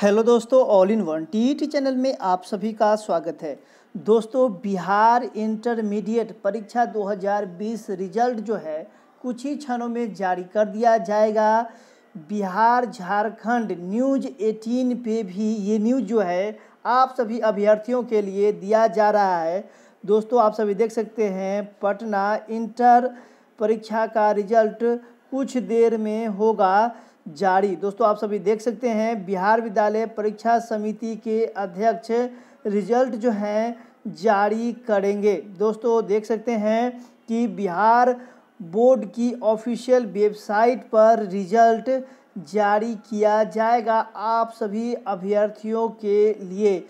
hello दोस्तों all in one T channel में आप सभी का स्वागत है दोस्तों बिहार इंटरमीडिएट परीक्षा 2020 रिजल्ट जो है कुछ ही क्षणों में जारी कर दिया जाएगा बिहार झारखंड न्यूज 18 पे भी ये न्यूज जो है आप सभी अभ्यर्थियों के लिए दिया जा रहा है दोस्तों आप सभी देख सकते हैं पटना इंटर परीक्षा का रिजल्ट कुछ देर में होगा जारी दोस्तों आप सभी देख सकते हैं बिहार विद्यालय परीक्षा समिति के अध्यक्ष रिजल्ट जो हैं जारी करेंगे दोस्तों देख सकते हैं कि बिहार बोर्ड की ऑफिशियल वेबसाइट पर रिजल्ट जारी किया जाएगा आप सभी अभ्यर्थियों के लिए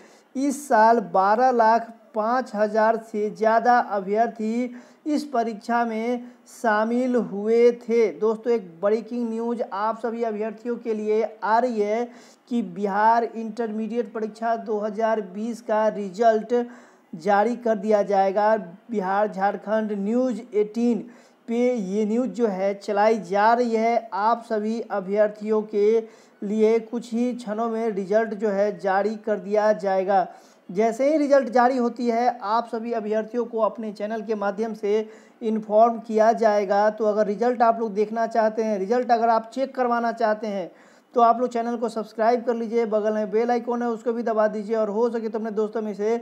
इस साल बारह लाख पाँच हजार से ज़्यादा अभ्यर्थी इस परीक्षा में शामिल हुए थे दोस्तों एक ब्रेकिंग न्यूज आप सभी अभ्यर्थियों के लिए आ रही है कि बिहार इंटरमीडिएट परीक्षा 2020 का रिजल्ट जारी कर दिया जाएगा बिहार झारखंड न्यूज 18 पे ये न्यूज़ जो है चलाई जा रही है आप सभी अभ्यर्थियों के लिए कुछ ही क्षणों में रिजल्ट जो है जारी कर दिया जाएगा जैसे ही रिजल्ट जारी होती है आप सभी अभ्यर्थियों को अपने चैनल के माध्यम से इन्फॉर्म किया जाएगा तो अगर रिजल्ट आप लोग देखना चाहते हैं रिजल्ट अगर आप चेक करवाना चाहते हैं तो आप लोग चैनल को सब्सक्राइब कर लीजिए बगल में बेल आइकॉन है उसको भी दबा दीजिए और हो सके तो अपने दोस्तों में से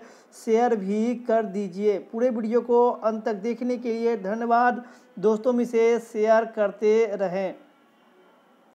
शेयर भी कर दीजिए पूरे वीडियो को अंत तक देखने के लिए धन्यवाद दोस्तों में से शेयर करते रहें